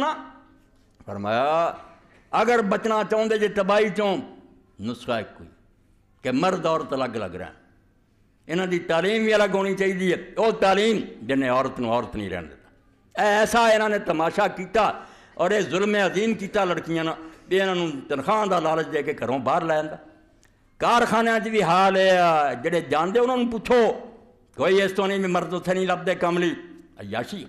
ना फरमाया अगर बचना चाहते जो तबाही चो नुस्खा एक ही कि मर्द औरत अलग अलग रहा इन्हों की तालीम भी अलग होनी चाहिए है वो तालीम जिन्हें औरत न औरत नहीं रहने देता ऐसा इन्होंने तमाशा किया और ये जुल्म अजीम किया लड़कियां भी इन्हों तनख्वाह का लालच दे के घरों बहर लै आता भी हाल है जोड़े जानते उन्होंने पूछो कोई इस तो नहीं भी मर्द उत्थे नहीं लभदे कमली अयाशी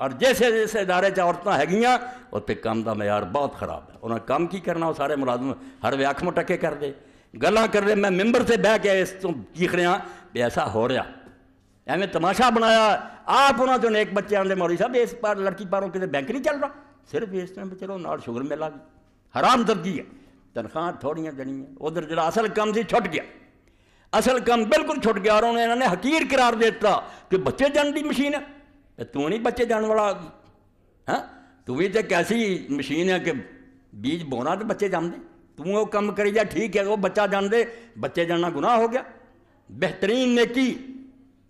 और जैसे जैसे इदारे च औरत है उत्तर काम का मैार बहुत खराब है उन्हें काम की करना सारे मुलाजम हर वे अख टके कर दे गल कर दे मैं मैंबर से बह के इस तुम चीख रहा भी ऐसा हो रहा एवें तमाशा बनाया आप उन्होंने एक बच्चे आते मौरी साहब इस पार लड़की पारों कि बैंक नहीं चल रहा सिर्फ इस टाइम चलो नाल शुगर मेला भी हराम दर्जी है तनखा थोड़ियाँ जनी है उधर जरा असल काम से छुट गया असल काम बिल्कुल छुट गया और उन्हें इन्होंने हकीर करार देता कि बच्चे जन की मशीन है तो तू नहीं बच्चे जान वाला है हाँ? तू भी तो कैसी मशीन है कि बीज बोना तो बच्चे जम तू वो कम करी जा ठीक है वो बच्चा जान दे बच्चे जाना गुनाह हो गया बेहतरीन नेकी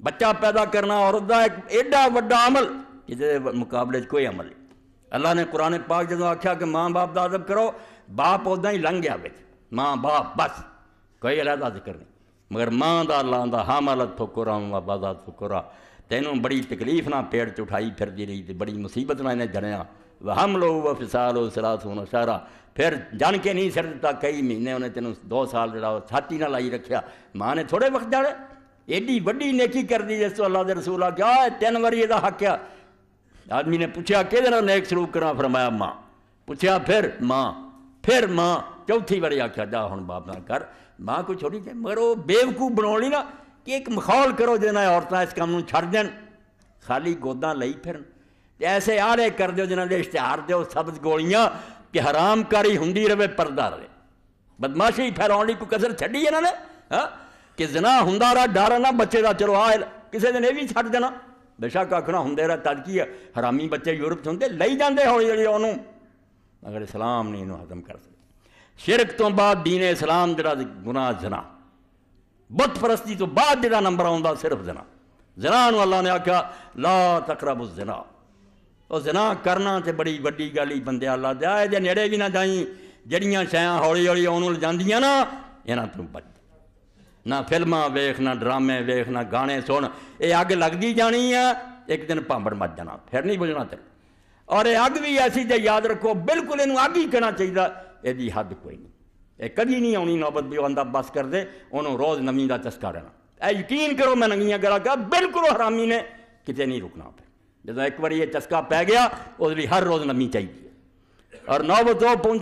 बच्चा पैदा करना और एक एडा वा अमल कि मुकाबले कोई अमल नहीं अल्लाह ने कुरने पाक जो आख्या कि माँ बाप का अदब करो बाप उदा ही लंघ गया बिच माँ बाप बस कोई अलहदा जिक्र नहीं मगर माँ का लाद हा मालत फुकुरा वा बाजाद फुकुरा तेनों बड़ी तकलीफ ना पेड़ च उठाई फिर रही तो बड़ी मुसीबत में इन्हें जनया वह हम लो वह फिसाल लो सिला सोना सारा फिर जन के नहीं सिर दिता कई महीने उन्हें तेन दो साल जरा छाती ना लाई रखिया माँ ने थोड़े वक्त जाने एडी वी नेकी कर दी जिस तू अला रसूल आ गया तीन बारी यदा हक आ आदमी ने पूछया कि नेक शुरू करा फरमाया माँ पूछया फिर माँ फिर माँ चौथी बारी आखेआ जा हूँ बाप ना कर मां को छोड़ी ते मगर ਉਹ ਬੇਵਕੂਫ ਬਣਾਉਣੀ ਨਾ ਕਿ ਇੱਕ ਮਖੌਲ ਕਰੋ ਜਿਹਨਾਂ ਔਰਤਾਂ ਇਸ ਕੰਮ ਨੂੰ ਛੱਡ ਦੇਣ ਖਾਲੀ ਗੋਦਾਂ ਲਈ ਫਿਰਨ ਤੇ ਐਸੇ ਆੜੇ ਕਰ ਦਿਓ ਜਿਹਨਾਂ ਦੇ ਇਸ਼ਤਿਹਾਰ ਦਿਓ ਸਬਜ਼ ਗੋਲੀਆਂ ਕਿ ਹਰਾਮਕਾਰੀ ਹੁੰਦੀ ਰਵੇ ਪਰਦਾ ਰਵੇ ਬਦਮਾਸ਼ੀ ਫੈਲਾਉਣ ਲਈ ਕੋਈ ਕਸਰ ਛੱਡੀ ਇਹਨਾਂ ਨੇ ਹਾਂ ਕਿ ਜ਼ਨਾ ਹੁੰਦਾ ਰਾ ਡਰ ਨਾ ਬੱਚੇ ਦਾ ਚਲੋ ਆ ਕਿਸੇ ਦਿਨ ਇਹ ਵੀ ਛੱਡ ਦੇਣਾ ਬੇਸ਼ੱਕ ਆਖਣਾ ਹੁੰਦੇ ਰਾ ਤਦ ਕੀ ਹਰਾਮੀ ਬੱਚੇ ਯੂਰਪ 'ਚ ਹੁੰਦੇ ਲਈ ਜਾਂਦੇ ਹੌਲੀ ਹੌਲੀ ਉਹਨੂੰ ਮਗਰ ਇਸਲਾਮ ਨਹੀਂ ਇਹਨੂੰ ਹਜ਼ਮ ਕਰ ਸਕਦਾ शिरक तो बाद दीन इस्लाम जरा गुनाह जना बुत परस्ती तो बाद जरा नंबर आता सिर्फ जना जना अल्लाह ने आख्या ला तकरब उस जना उस जना करना तो बड़ी वही गल ही बंदे अल्लाह दया जे ने भी ना जाई जड़िया छाया हौली हौली आने लादियां ना इन्हों तू बच ना फिल्मा वेख ना ड्रामे वेख ना गाने सुन ये अग लगती जानी है एक दिन भांबड़ मर जाना फिर नहीं बुझना तेरे और अग भी ऐसी जो याद रखो बिल्कुल इन अग ही कहना चाहिए यदि हद कोई नहीं कभी नहीं आनी नौबत भी बंदा बस कर दे रोज नमी का चस्का रहना यह यकीन करो मैं नवी गलागा बिल्कुल हरामी ने कित नहीं रुकना पे जो एक बार यह चस्का पै गया उस हर रोज़ नमी चाहिए और नौबत जो